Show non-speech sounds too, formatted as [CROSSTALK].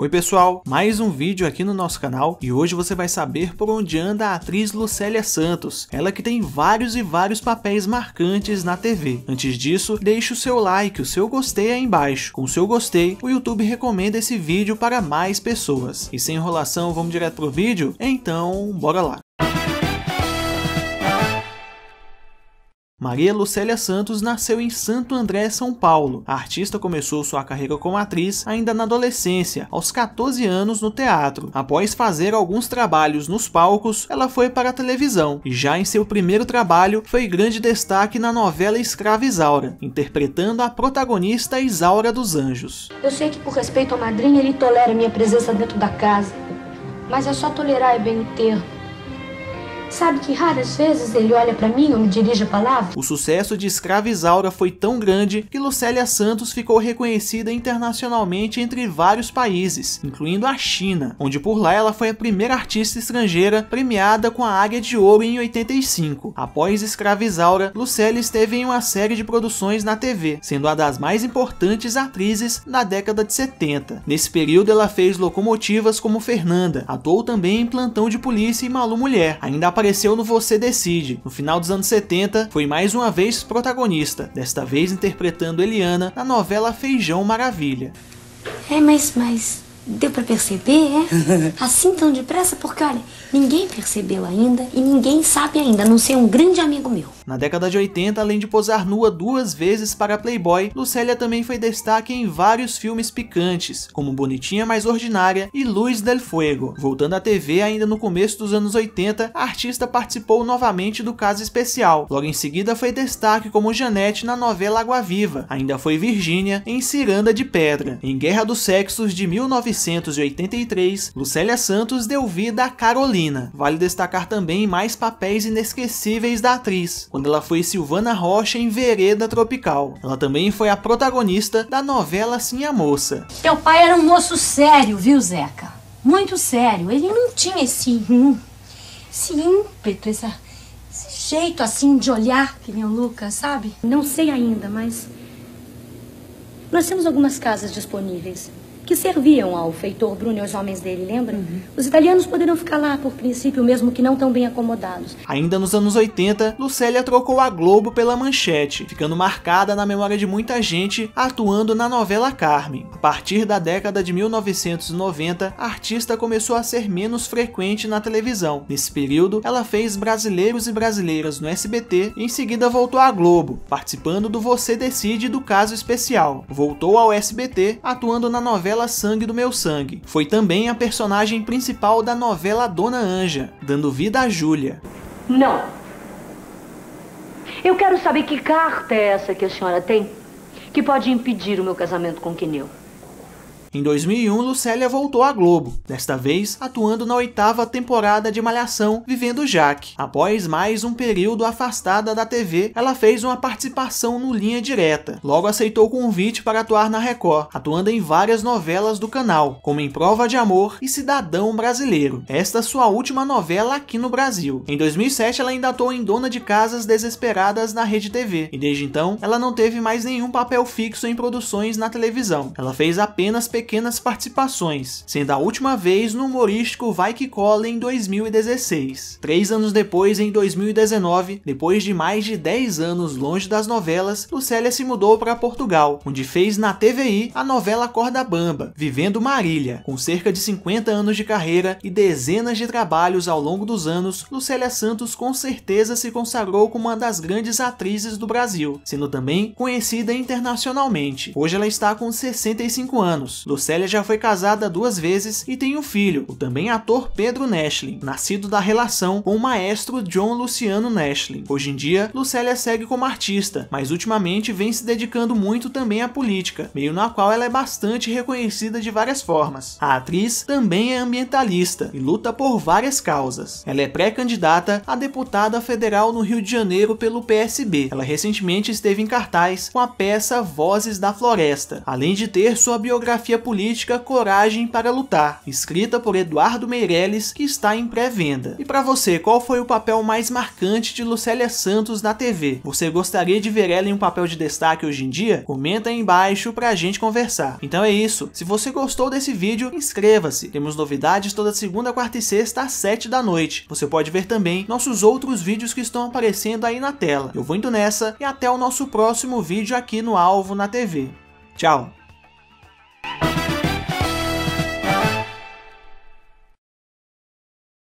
Oi pessoal, mais um vídeo aqui no nosso canal e hoje você vai saber por onde anda a atriz Lucélia Santos, ela que tem vários e vários papéis marcantes na TV. Antes disso, deixe o seu like, o seu gostei aí embaixo. Com o seu gostei, o YouTube recomenda esse vídeo para mais pessoas. E sem enrolação, vamos direto pro vídeo? Então, bora lá. Maria Lucélia Santos nasceu em Santo André, São Paulo. A artista começou sua carreira como atriz ainda na adolescência, aos 14 anos no teatro. Após fazer alguns trabalhos nos palcos, ela foi para a televisão e já em seu primeiro trabalho foi grande destaque na novela Escrava Isaura, interpretando a protagonista Isaura dos Anjos. Eu sei que por respeito à madrinha ele tolera minha presença dentro da casa, mas é só tolerar e é bem o termo. Sabe que raras vezes ele olha para mim ou me dirige a palavra? O sucesso de Isaura foi tão grande que Lucélia Santos ficou reconhecida internacionalmente entre vários países, incluindo a China, onde por lá ela foi a primeira artista estrangeira premiada com a Águia de Ouro em 85. Após Isaura, Lucélia esteve em uma série de produções na TV, sendo uma das mais importantes atrizes da década de 70. Nesse período ela fez locomotivas como Fernanda, atuou também em Plantão de Polícia e Malu Mulher, ainda apareceu no Você Decide. No final dos anos 70, foi mais uma vez protagonista, desta vez interpretando Eliana na novela Feijão Maravilha. É, mas, mas, Deu para perceber, é? [LAUGHS] Assim tão depressa, porque olha, ninguém percebeu ainda e ninguém sabe ainda, a não ser um grande amigo meu. Na década de 80, além de posar nua duas vezes para Playboy, Lucélia também foi destaque em vários filmes picantes, como Bonitinha Mais Ordinária e Luz del Fuego. Voltando à TV, ainda no começo dos anos 80, a artista participou novamente do Caso Especial. Logo em seguida, foi destaque como Janete na novela Água Viva. Ainda foi Virgínia em Ciranda de Pedra. Em Guerra dos Sexos, de 1980, 1983, Lucélia Santos deu vida a Carolina. Vale destacar também mais papéis inesquecíveis da atriz, quando ela foi Silvana Rocha em Vereda Tropical. Ela também foi a protagonista da novela Sim a Moça. Teu pai era um moço sério, viu, Zeca? Muito sério. Ele não tinha esse, esse ímpeto, essa, esse jeito assim de olhar que nem o Lucas, sabe? Não sei ainda, mas. Nós temos algumas casas disponíveis que serviam ao feitor Bruno e aos homens dele, lembra? Uhum. Os italianos poderiam ficar lá por princípio, mesmo que não tão bem acomodados. Ainda nos anos 80, Lucélia trocou a Globo pela Manchete, ficando marcada na memória de muita gente atuando na novela Carmen. A partir da década de 1990, a artista começou a ser menos frequente na televisão. Nesse período, ela fez Brasileiros e Brasileiras no SBT e em seguida voltou à Globo, participando do Você Decide do Caso Especial. Voltou ao SBT, atuando na novela Sangue do Meu Sangue. Foi também a personagem principal da novela Dona Anja, dando vida a Júlia. Não. Eu quero saber que carta é essa que a senhora tem que pode impedir o meu casamento com Quineu. Em 2001, Lucélia voltou à Globo, desta vez atuando na oitava temporada de Malhação, vivendo Jaque. Após mais um período afastada da TV, ela fez uma participação no Linha Direta. Logo aceitou o convite para atuar na Record, atuando em várias novelas do canal, como Em Prova de Amor e Cidadão Brasileiro. Esta sua última novela aqui no Brasil. Em 2007, ela ainda atuou em Dona de Casas Desesperadas na Rede TV, e desde então, ela não teve mais nenhum papel fixo em produções na televisão. Ela fez apenas pequenas pequenas participações, sendo a última vez no humorístico Vai Que Cola em 2016. Três anos depois, em 2019, depois de mais de 10 anos longe das novelas, Lucélia se mudou para Portugal, onde fez na TVI a novela Corda Bamba, Vivendo Marília. Com cerca de 50 anos de carreira e dezenas de trabalhos ao longo dos anos, Lucélia Santos com certeza se consagrou como uma das grandes atrizes do Brasil, sendo também conhecida internacionalmente. Hoje ela está com 65 anos. Docélia já foi casada duas vezes e tem um filho, o também ator Pedro Nashlin, nascido da relação com o maestro John Luciano Nashlin. Hoje em dia, Lucélia segue como artista, mas ultimamente vem se dedicando muito também à política, meio na qual ela é bastante reconhecida de várias formas. A atriz também é ambientalista e luta por várias causas. Ela é pré-candidata a deputada federal no Rio de Janeiro pelo PSB. Ela recentemente esteve em cartaz com a peça Vozes da Floresta, além de ter sua biografia política Coragem para Lutar, escrita por Eduardo Meirelles, que está em pré-venda. E para você, qual foi o papel mais marcante de Lucélia Santos na TV? Você gostaria de ver ela em um papel de destaque hoje em dia? Comenta aí embaixo pra gente conversar. Então é isso. Se você gostou desse vídeo, inscreva-se. Temos novidades toda segunda, quarta e sexta às 7 da noite. Você pode ver também nossos outros vídeos que estão aparecendo aí na tela. Eu vou indo nessa e até o nosso próximo vídeo aqui no Alvo na TV. Tchau!